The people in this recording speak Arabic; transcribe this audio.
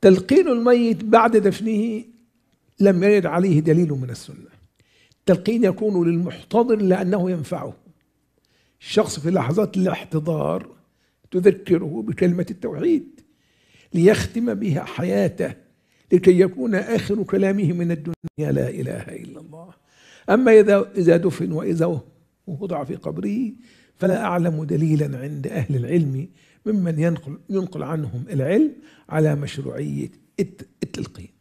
تلقين الميت بعد دفنه لم يرد عليه دليل من السنة التلقين يكون للمحتضر لأنه ينفعه الشخص في لحظات الاحتضار تذكره بكلمة التوحيد ليختم بها حياته لكي يكون آخر كلامه من الدنيا لا إله إلا الله أما إذا إذا دفن وإذا ووضع في قبره فلا أعلم دليلا عند أهل العلم ممن ينقل, ينقل عنهم العلم على مشروعية التلقين